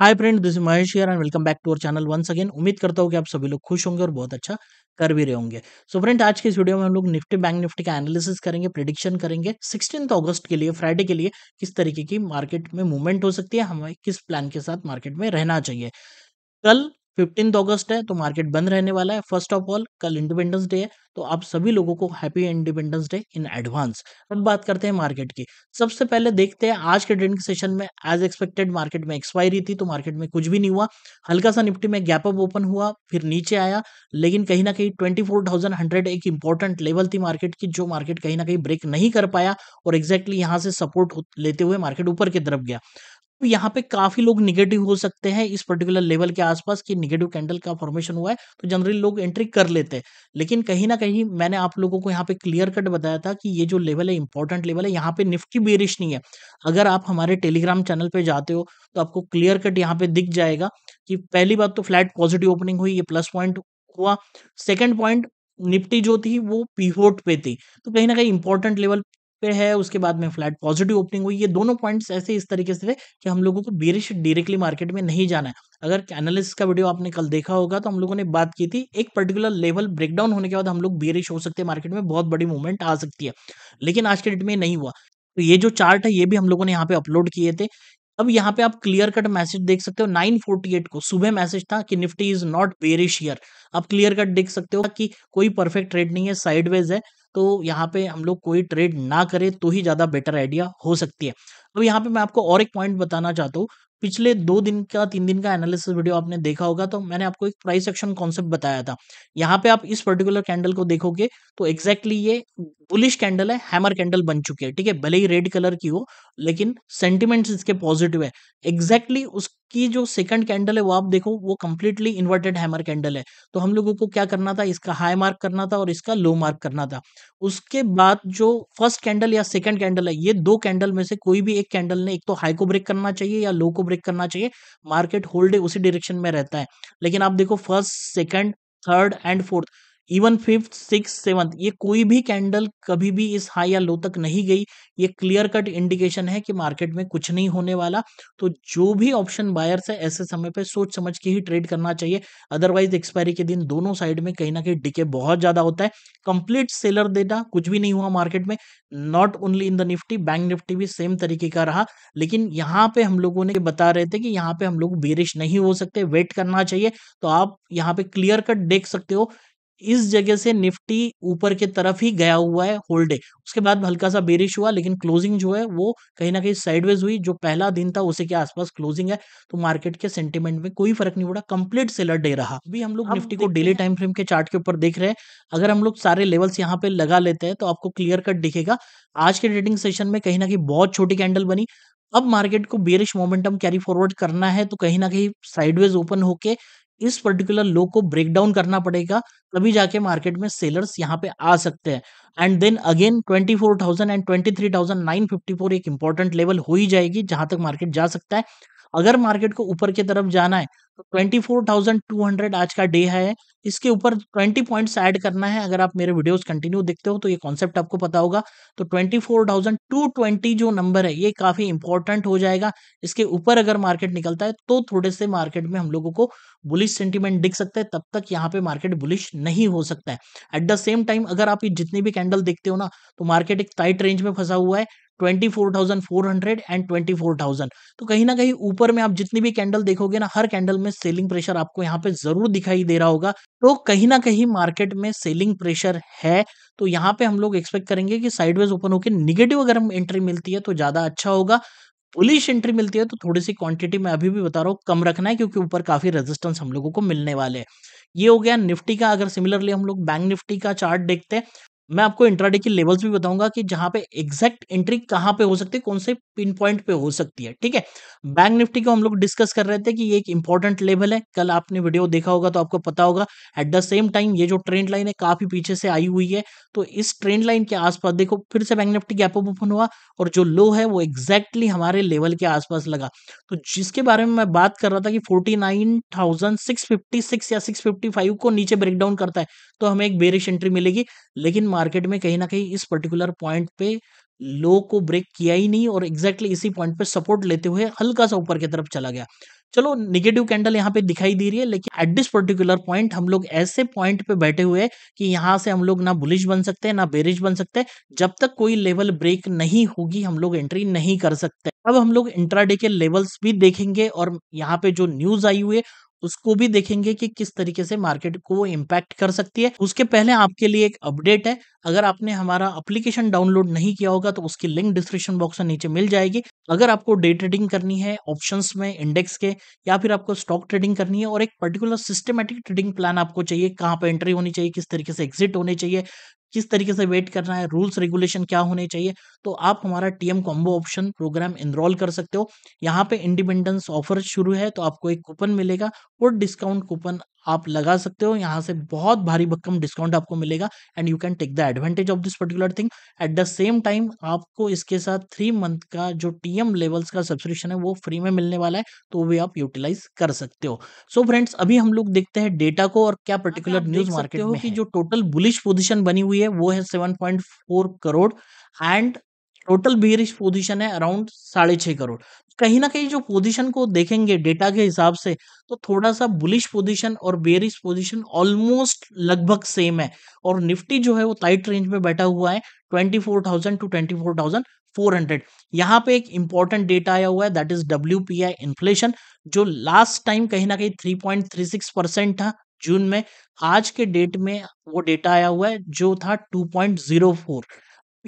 hi friend this Mahesh here and welcome back to our channel once again उम्मीद करता हूँ कि आप सभी लोग खुश होंगे और बहुत अच्छा कर भी रहे होंगे सो so फ्रेंड आज के इस वीडियो में हम लोग निफ्टी बैंक निफ्टी का एनालिसिस करेंगे प्रिडिक्शन करेंगे सिक्सटीन अगस्त के लिए फ्राइडे के लिए किस तरीके की मार्केट में मूवमेंट हो सकती है हमें किस प्लान के साथ मार्केट में रहना चाहिए कल फिफ्टीन अगस्त है तो मार्केट बंद रहने वाला है फर्स्ट ऑफ ऑल कल इंडिपेंडेंस डे है तो आप सभी लोगों को happy independence day in advance अब बात करते हैं मार्केट की सबसे पहले देखते हैं आज के ट्रेडिंग सेशन में एज एक्सपेक्टेड मार्केट में एक्सपायरी थी तो मार्केट में कुछ भी नहीं हुआ हल्का सा निफ्टी में गैप अप ओपन हुआ फिर नीचे आया लेकिन कहीं ना कहीं ट्वेंटी फोर थाउजेंड हंड्रेड एक इंपॉर्टेंट लेवल थी मार्केट की जो मार्केट कहीं ना कहीं ब्रेक नहीं कर पाया और एक्जैक्टली exactly यहाँ से सपोर्ट लेते हुए मार्केट ऊपर की तरफ गया तो यहाँ पे काफी लोग निगेटिव हो सकते हैं इस पर्टिकुलर लेवल के आसपास कि निगेटिव कैंडल का फॉर्मेशन हुआ है तो जनरली लोग एंट्री कर लेते हैं लेकिन कहीं ना कहीं मैंने आप लोगों को यहाँ पे क्लियर कट बताया था कि ये जो लेवल है इंपॉर्टेंट लेवल है यहाँ पे निफ्टी बेरिश नहीं है अगर आप हमारे टेलीग्राम चैनल पे जाते हो तो आपको क्लियर कट यहाँ पे दिख जाएगा कि पहली बात तो फ्लैट पॉजिटिव ओपनिंग हुई ये प्लस पॉइंट हुआ सेकेंड पॉइंट निफ्टी जो थी वो पीहोट पे थी तो कहीं ना कहीं इंपॉर्टेंट लेवल फिर है उसके बाद में फ्लैट पॉजिटिव ओपनिंग हुई ये दोनों पॉइंट्स ऐसे इस तरीके से थे कि हम लोगों को बेरिश डायरेक्टली मार्केट में नहीं जाना है अगर एनालिसिस का वीडियो आपने कल देखा होगा तो हम लोगों ने बात की थी एक पर्टिकुलर लेवल ब्रेकडाउन होने के बाद हम लोग बेरिश हो सकते हैं मार्केट में बहुत बड़ी मूवमेंट आ सकती है लेकिन आज के डेट में नहीं हुआ तो ये जो चार्ट है ये भी हम लोगों ने यहाँ पे अपलोड किए थे अब यहाँ पे आप क्लियर कट मैसेज देख सकते हो 948 को सुबह मैसेज था कि Nifty is not bearish here आप क्लियर कट देख सकते हो कि कोई परफेक्ट ट्रेड नहीं है साइडवेज है तो यहाँ पे हम लोग कोई ट्रेड ना करें तो ही ज़्यादा बेटर आइडिया हो सकती है अब यहाँ पे मैं आपको और एक पॉइंट बताना चाहता हूँ पिछले दो दिन का तीन दिन का एनालिसिस वीडियो आपने देखा होगा तो मैंने आपको एक प्राइस एक्शन कॉन्सेप्ट बताया था यहाँ पे आप इस पर्टिकुलर कैंडल को देखोगे तो एक्जैक्टली ये बुलिश कैंडल है हैमर कैंडल बन चुकी है ठीक है भले ही रेड कलर की हो लेकिन सेंटिमेंट्स इसके पॉजिटिव है एग्जैक्टली exactly उसकी जो सेकंड कैंडल है वो आप देखो वो कंप्लीटली इन्वर्टेड हैमर कैंडल है तो हम लोगों को क्या करना था इसका हाई मार्क करना था और इसका लो मार्क करना था उसके बाद जो फर्स्ट कैंडल या सेकंड कैंडल है ये दो कैंडल में से कोई भी एक कैंडल ने एक तो हाई को ब्रेक करना चाहिए या लो को ब्रेक ब्रेक करना चाहिए मार्केट होल्ड उसी डायरेक्शन में रहता है लेकिन आप देखो first second third and fourth even fifth six seventh ये कोई भी कैंडल कभी भी इस हाई या लो तक नहीं गई ये क्लियर कट इंडिकेशन है कि मार्केट में कुछ नहीं होने वाला तो जो भी ऑप्शन बायर्स है ऐसे समय पे सोच समझ के ही ट्रेड करना चाहिए अदरवाइज एक्सपायरी के दिन दोनों साइड में कहीं ना कहीं डिके बहुत ज़्यादा होता है कंप्लीट सेलर डेटा कुछ भी नहीं हुआ मार्केट में not only in the Nifty bank Nifty भी सेम तरीके का रहा लेकिन यहाँ पे हम लोगों ने बता रहे थे कि यहाँ पे हम लोग बेरिश नहीं हो सकते वेट करना चाहिए तो आप यहाँ पे क्लियर कट देख सकते हो इस जगह से निफ्टी ऊपर के तरफ ही गया हुआ है होल डे उसके बाद हल्का सा बेरिश हुआ लेकिन क्लोजिंग जो है वो कहीं ना कहीं साइडवेज हुई जो पहला दिन था उसी के आसपास क्लोजिंग है तो मार्केट के सेंटिमेंट में कोई फर्क नहीं पड़ा कंप्लीट सेलर डे रहा अभी हम लोग निफ्टी को डेली टाइम फ्रेम के चार्ट के ऊपर देख रहे हैं अगर हम लोग सारे लेवल्स यहाँ पे लगा लेते हैं तो आपको क्लियर कट दिखेगा आज के ट्रेडिंग सेशन में कहीं ना कहीं बहुत छोटी कैंडल बनी अब मार्केट को बेरिश मोमेंटम कैरी फॉरवर्ड करना है तो कहीं ना कहीं साइडवेज ओपन होके इस पर्टिकुलर लो को ब्रेक डाउन करना पड़ेगा तभी जाके मार्केट में सेलर्स यहाँ पे आ सकते हैं एंड देन अगेन 24,000 एंड 23,954 एक इंपॉर्टेंट लेवल हो ही जाएगी जहां तक मार्केट जा सकता है अगर मार्केट को ऊपर की तरफ जाना है twenty four thousand two hundred आज का डे है इसके ऊपर ट्वेंटी पॉइंट्स ऐड करना है अगर आप मेरे वीडियोस कंटिन्यू देखते हो तो ये कॉन्सेप्ट आपको पता होगा तो twenty four thousand two twenty जो नंबर है ये काफ़ी इंपॉर्टेंट हो जाएगा इसके ऊपर अगर मार्केट निकलता है तो थोड़े से मार्केट में हम लोगों को बुलिश सेंटिमेंट दिख सकता है तब तक यहाँ पे मार्केट बुलिश नहीं हो सकता है एट द सेम टाइम अगर आप ये जितनी भी कैंडल देखते हो ना तो मार्केट एक टाइट रेंज में फंसा हुआ है ट्वेंटी फोर थाउजेंड एंड 24,000 तो कहीं ना कहीं ऊपर में आप जितनी भी कैंडल देखोगे ना हर कैंडल में सेलिंग प्रेशर आपको यहाँ पे जरूर दिखाई दे रहा होगा तो कहीं ना कहीं मार्केट में सेलिंग प्रेशर है तो यहाँ पे हम लोग एक्सपेक्ट करेंगे कि साइडवेज ओपन होकर निगेटिव अगर हम एंट्री मिलती है तो ज्यादा अच्छा होगा पुलिस एंट्री मिलती है तो थोड़ी सी क्वांटिटी में अभी भी बता रहा हूँ कम रखना है क्योंकि ऊपर काफी रेजिस्टेंस हम लोगों को मिलने वाले हैं ये हो गया निफ्टी का अगर सिमिलरली हम लोग बैंक निफ्टी का चार्ट देखते हैं मैं आपको इंट्राडे की लेवल्स भी बताऊंगा कि जहां पे एग्जैक्ट एंट्री कहां पे हो सकती है कौन से पिन पॉइंट पे हो सकती है ठीक है बैंक निफ्टी को हम लोग डिस्कस कर रहे थे कि ये एक इंपॉर्टेंट लेवल है कल आपने वीडियो देखा होगा तो आपको पता होगा एट द सेम टाइम ये जो ट्रेंड लाइन है काफी पीछे से आई हुई है तो इस ट्रेंड लाइन के आसपास देखो फिर से bank Nifty gap up open हुआ और जो लो है वो एग्जैक्टली हमारे लेवल के आसपास लगा तो जिसके बारे में मैं बात कर रहा था कि forty nine thousand six fifty six या सिक्स फिफ्टी फाइव को नीचे ब्रेकडाउन करता है तो हमें एक बेरिश एंट्री मिलेगी लेकिन मार्केट में कहीं ना कहीं इस पर्टिकुलर पॉइंट पे लो को ब्रेक किया ही नहीं और एग्जैक्टली इसी पॉइंट पे सपोर्ट लेते हुए हल्का सा ऊपर की तरफ चला गया चलो निगेटिव कैंडल यहाँ पे दिखाई दे रही है लेकिन एट दिस पर्टिकुलर पॉइंट हम लोग ऐसे पॉइंट पे बैठे हुए हैं कि यहाँ से हम लोग ना बुलिश बन सकते हैं ना बेरिश बन सकते हैं जब तक कोई लेवल ब्रेक नहीं होगी हम लोग एंट्री नहीं कर सकते अब हम लोग इंट्राडे के लेवल्स भी देखेंगे और यहाँ पे जो न्यूज आई हुई है उसको भी देखेंगे कि किस तरीके से मार्केट को इम्पैक्ट कर सकती है उसके पहले आपके लिए एक अपडेट है अगर आपने हमारा एप्लीकेशन डाउनलोड नहीं किया होगा तो उसकी लिंक डिस्क्रिप्शन बॉक्स में नीचे मिल जाएगी अगर आपको डे ट्रेडिंग करनी है ऑप्शन में इंडेक्स के या फिर आपको स्टॉक ट्रेडिंग करनी है और एक पर्टिकुलर सिस्टमेटिक ट्रेडिंग प्लान आपको चाहिए कहाँ पर एंट्री होनी चाहिए किस तरीके से एग्जिट होनी चाहिए किस तरीके से वेट करना है रूल्स रेगुलेशन क्या होने चाहिए तो आप हमारा TM combo option program enrol कर सकते हो यहाँ पे इंडिपेंडेंस ऑफर शुरू है तो आपको एक कूपन मिलेगा और डिस्काउंट कूपन आप लगा सकते हो यहाँ से बहुत भारी भक्कम डिस्काउंट आपको मिलेगा and you can take the advantage of this particular thing at the same time आपको इसके साथ थ्री मंथ का जो टीएम लेवल्स का सब्सक्रिप्शन है वो फ्री में मिलने वाला है तो भी आप यूटिलाइज कर सकते हो सो so फ्रेंड्स अभी हम लोग देखते हैं डेटा को और क्या पर्टिकुलर न्यूज मार्केट में कि जो टोटल बुलिश पोजिशन बनी हुई है है वो है seven point four crore and total bearish position है अराउंड साढ़े छः करोड़ कहीं ना कहीं जो पोजिशन को देखेंगे डेटा के हिसाब से तो थोड़ा सा बुलिश पोजिशन और बेरिश पोजिशन ऑलमोस्ट लगभग सेम है और निफ्टी जो है वो टाइट रेंज में बैठा हुआ है twenty four thousand two twenty four thousand 400 यहां पे एक इंपॉर्टेंट डेटा आया हुआ है that is W P I inflation जो लास्ट टाइम कहीं ना कहीं 3.36 परसेंट था जून में आज के डेट में वो डेटा आया हुआ है जो था 2.04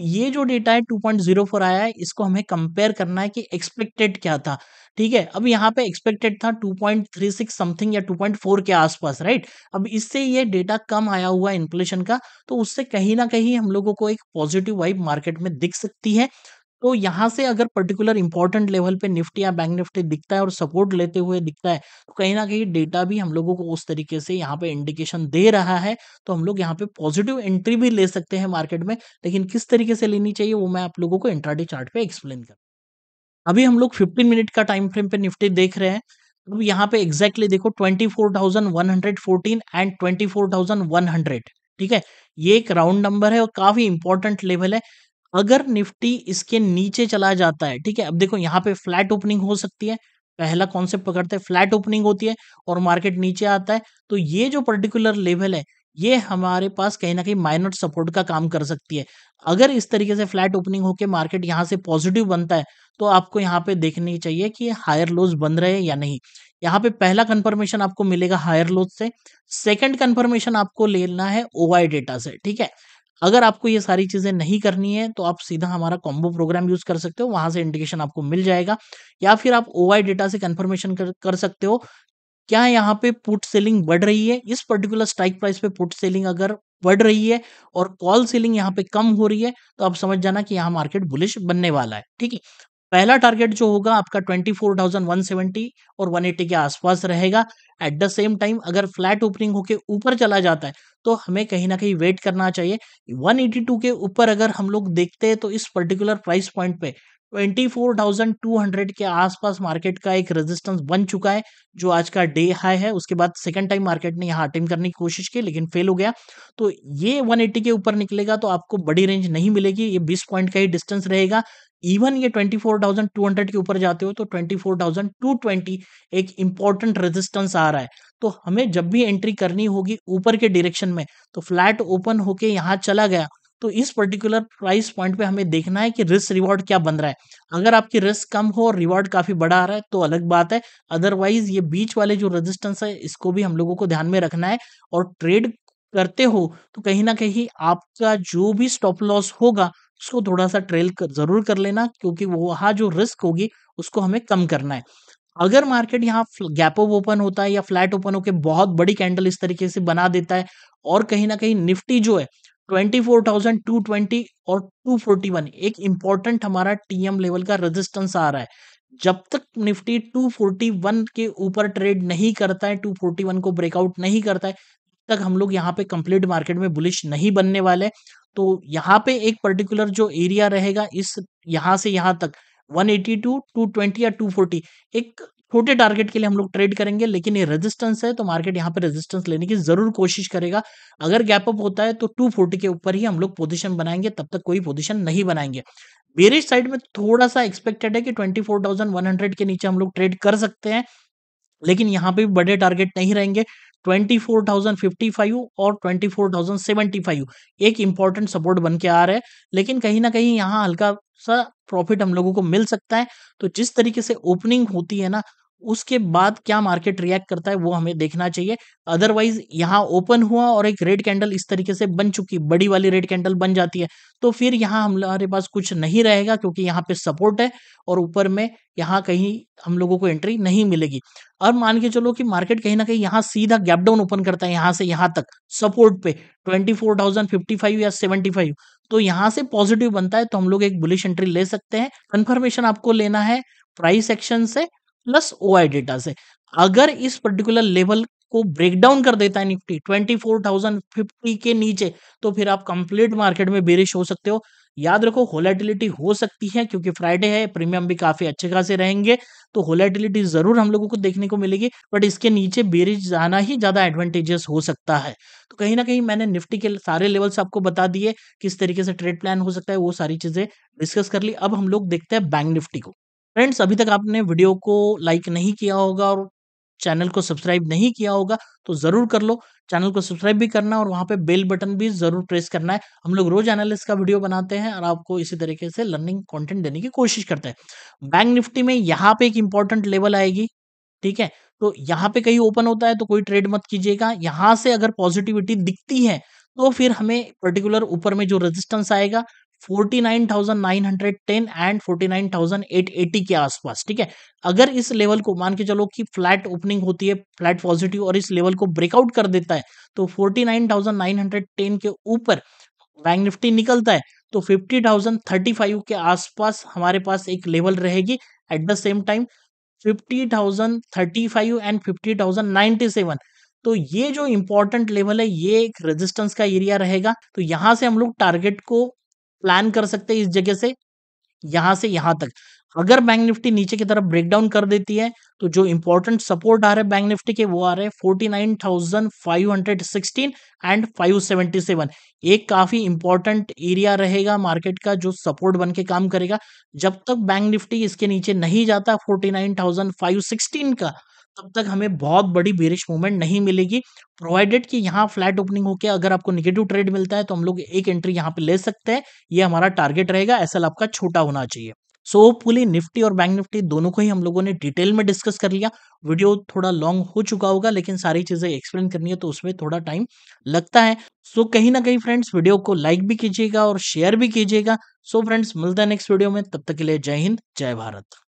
ये जो डेटा है 2.04 आया है इसको हमें कंपेयर करना है कि एक्सपेक्टेड क्या था ठीक है अब यहाँ पे एक्सपेक्टेड था 2.36 समथिंग या 2.4 के आसपास राइट अब इससे ये डेटा कम आया हुआ है इन्फ्लेशन का तो उससे कहीं ना कहीं हम लोगों को एक पॉजिटिव वाइब मार्केट में दिख सकती है तो यहाँ से अगर पर्टिकुलर इंपॉर्टेंट लेवल पे निफ्टी या बैंक निफ्टी दिखता है और सपोर्ट लेते हुए दिखता है तो कहीं ना कहीं डेटा भी हम लोगों को उस तरीके से यहाँ पे इंडिकेशन दे रहा है तो हम लोग यहाँ पे पॉजिटिव एंट्री भी ले सकते हैं मार्केट में लेकिन किस तरीके से लेनी चाहिए वो मैं आप लोगों को इंट्राडे चार्ट पे एक्सप्लेन कर अभी हम लोग फिफ्टीन मिनट का टाइम फ्रेम पे निफ्टी देख रहे हैं तो यहाँ पे एक्जैक्टली exactly देखो twenty four thousand one hundred fourteen and twenty four thousand one hundred ठीक है ये एक राउंड नंबर है और काफी इंपॉर्टेंट लेवल है अगर निफ्टी इसके नीचे चला जाता है ठीक है अब देखो यहाँ पे फ्लैट ओपनिंग हो सकती है पहला कॉन्सेप्ट पकड़ते हैं फ्लैट ओपनिंग होती है और मार्केट नीचे आता है तो ये जो पर्टिकुलर लेवल है ये हमारे पास कहीं ना कहीं माइनर सपोर्ट का काम कर सकती है अगर इस तरीके से फ्लैट ओपनिंग होकर मार्केट यहाँ से पॉजिटिव बनता है तो आपको यहाँ पे देखनी चाहिए कि हायर लोज बन रहे हैं या नहीं यहाँ पे पहला कंफर्मेशन आपको मिलेगा हायर लोज से सेकंड कंफर्मेशन आपको लेना है ओआई डेटा से ठीक है अगर आपको ये सारी चीज़ें नहीं करनी है तो आप सीधा हमारा कॉम्बो प्रोग्राम यूज़ कर सकते हो वहां से इंडिकेशन आपको मिल जाएगा या फिर आप ओ डेटा से कन्फर्मेशन कर, कर सकते हो क्या यहाँ पे पुट सेलिंग बढ़ रही है इस पर्टिकुलर स्ट्राइक प्राइस पे पुट सेलिंग अगर बढ़ रही है और कॉल सेलिंग यहाँ पे कम हो रही है तो आप समझ जाना कि यहाँ मार्केट बुलिश बनने वाला है ठीक है पहला टारगेट जो होगा आपका 24,170 और 180 के आसपास रहेगा एट द सेम टाइम अगर फ्लैट ओपनिंग होके ऊपर चला जाता है तो हमें कहीं ना कहीं वेट करना चाहिए 182 के ऊपर अगर हम लोग देखते हैं तो इस पर्टिकुलर प्राइस पॉइंट पे 24,200 के आसपास मार्केट का एक रेजिस्टेंस बन चुका है जो आज का डे हाई है उसके बाद सेकंड टाइम मार्केट ने यहाँ अटेम करने की कोशिश की लेकिन फेल हो गया तो ये 180 के ऊपर निकलेगा तो आपको बड़ी रेंज नहीं मिलेगी ये 20 पॉइंट का ही डिस्टेंस रहेगा इवन ये 24,200 के ऊपर जाते हो तो 24,220 एक इंपॉर्टेंट रेजिस्टेंस आ रहा है तो हमें जब भी एंट्री करनी होगी ऊपर के डायरेक्शन में तो फ्लैट ओपन होके यहाँ चला गया तो इस पर्टिकुलर प्राइस पॉइंट पे हमें देखना है कि रिस्क रिवॉर्ड क्या बन रहा है अगर आपकी रिस्क कम हो और रिवॉर्ड काफी बड़ा आ रहा है तो अलग बात है अदरवाइज ये बीच वाले जो रेजिस्टेंस है इसको भी हम लोगों को ध्यान में रखना है और ट्रेड करते हो तो कहीं ना कहीं आपका जो भी स्टॉप लॉस होगा उसको थोड़ा सा ट्रेल कर, जरूर कर लेना क्योंकि वहाँ जो रिस्क होगी उसको हमें कम करना है अगर मार्केट यहाँ गैप ऑफ ओपन होता है या फ्लैट ओपन होकर बहुत बड़ी कैंडल इस तरीके से बना देता है और कहीं ना कहीं निफ्टी जो है 24,220 और 241 एक इंपॉर्टेंट हमारा टीएम लेवल का रेजिस्टेंस आ रहा है जब तक निफ्टी 241 के ऊपर ट्रेड नहीं करता है 241 को ब्रेकआउट नहीं करता है तक हम लोग यहाँ पे कंप्लीट मार्केट में बुलिश नहीं बनने वाले तो यहाँ पे एक पर्टिकुलर जो एरिया रहेगा इस यहाँ से यहाँ तक 182, टू 220 या 240 एक छोटे टारगेट के लिए हम लोग ट्रेड करेंगे लेकिन ये रेजिस्टेंस है तो मार्केट यहाँ पे रेजिस्टेंस लेने की जरूर कोशिश करेगा अगर गैप अप होता है तो 240 के ऊपर ही हम लोग पोजिशन बनाएंगे तब तक कोई पोजिशन नहीं बनाएंगे बेरिश साइड में थोड़ा सा एक्सपेक्टेड है कि 24,100 के नीचे हम लोग ट्रेड कर सकते हैं लेकिन यहाँ पे भी बड़े टारगेट नहीं रहेंगे twenty four thousand fifty five और twenty four thousand seventy five एक इंपॉर्टेंट सपोर्ट बन के आ रहा है लेकिन कहीं ना कहीं यहाँ हल्का सा प्रॉफिट हम लोगों को मिल सकता है तो जिस तरीके से ओपनिंग होती है ना उसके बाद क्या मार्केट रिएक्ट करता है वो हमें देखना चाहिए अदरवाइज यहाँ ओपन हुआ और एक रेड कैंडल इस तरीके से बन चुकी बड़ी वाली रेड कैंडल बन जाती है तो फिर यहाँ हमारे पास कुछ नहीं रहेगा क्योंकि यहाँ पे सपोर्ट है और ऊपर में यहाँ कहीं हम लोगों को एंट्री नहीं मिलेगी और मान के चलो कि मार्केट कहीं ना कहीं यहाँ सीधा गैप डाउन ओपन करता है यहाँ से यहाँ तक सपोर्ट पे twenty four thousand fifty five या सेवेंटी फाइव तो यहाँ से पॉजिटिव बनता है तो हम लोग एक बुलिश एंट्री ले सकते हैं कन्फर्मेशन आपको लेना है प्राइस एक्शन से प्लस ओ आई डेटा से अगर इस पर्टिकुलर लेवल को ब्रेक डाउन कर देता है Nifty twenty four thousand fifty के नीचे तो फिर आप कंप्लीट मार्केट में बेरिश हो सकते हो याद रखो होलेटिलिटी हो सकती है क्योंकि फ्राइडे है प्रीमियम भी काफी अच्छे खासे रहेंगे तो होलेटिलिटी जरूर हम लोगों को देखने को मिलेगी बट इसके नीचे बेरिज जाना ही ज्यादा एडवांटेजेस हो सकता है तो कहीं ना कहीं मैंने निफ्टी के सारे लेवल्स आपको बता दिए किस तरीके से ट्रेड प्लान हो सकता है वो सारी चीजें डिस्कस कर ली अब हम लोग देखते हैं बैंक निफ्टी को फ्रेंड्स अभी तक आपने वीडियो को लाइक नहीं किया होगा और चैनल को सब्सक्राइब नहीं किया होगा तो ज़रूर कर लो चैनल को सब्सक्राइब भी करना और वहाँ पे बेल बटन भी ज़रूर प्रेस करना है हम लोग रोज एनालिस का वीडियो बनाते हैं और आपको इसी तरीके से लर्निंग कंटेंट देने की कोशिश करते हैं बैंक निफ्टी में यहाँ पे एक इंपॉर्टेंट लेवल आएगी ठीक है तो यहाँ पे कहीं ओपन होता है तो कोई ट्रेड मत कीजिएगा यहाँ से अगर पॉजिटिविटी दिखती है तो फिर हमें पर्टिकुलर ऊपर में जो रेजिस्टेंस आएगा 49,910 एंड 49,880 के आसपास ठीक है अगर इस लेवल को मान के चलो कि फ्लैट ओपनिंग होती है फ्लैट पॉजिटिव और इस लेवल को ब्रेकआउट कर देता है तो 49,910 के ऊपर बैंक निफ्टी निकलता है तो 50,035 के आसपास हमारे पास एक लेवल रहेगी at the same time 50,035 and 50,097 तो ये जो इंपॉर्टेंट लेवल है ये एक रेजिस्टेंस का एरिया रहेगा तो यहां से हम लोग टारगेट को प्लान कर सकते हैं इस जगह से यहां से यहां तक अगर बैंक निफ्टी नीचे की तरफ ब्रेकडाउन कर देती है तो जो इंपॉर्टेंट सपोर्ट आ रहे हैं बैंक निफ्टी के वो आ रहे हैं forty nine thousand five hundred sixteen and five seventy seven एक काफी इंपॉर्टेंट एरिया रहेगा मार्केट का जो सपोर्ट बन के काम करेगा जब तक बैंक निफ्टी इसके नीचे नहीं जाता forty nine thousand five sixteen का तब तक हमें बहुत बड़ी बेरिश मूवमेंट नहीं मिलेगी प्रोवाइडेड कि यहाँ फ्लैट ओपनिंग होकर अगर आपको निगेटिव ट्रेड मिलता है तो हम लोग एक एंट्री यहाँ पे ले सकते हैं ये हमारा टारगेट रहेगा एस आपका छोटा होना चाहिए सो होपफुली निफ्टी और बैंक निफ्टी दोनों को ही हम लोगों ने डिटेल में डिस्कस कर लिया वीडियो थोड़ा लॉन्ग हो चुका होगा लेकिन सारी चीज़ें एक्सप्लेन करनी है तो उसमें थोड़ा टाइम लगता है सो so, कहीं ना कहीं फ्रेंड्स वीडियो को लाइक भी कीजिएगा और शेयर भी कीजिएगा सो फ्रेंड्स मिलता है नेक्स्ट वीडियो में तब तक के लिए जय हिंद जय भारत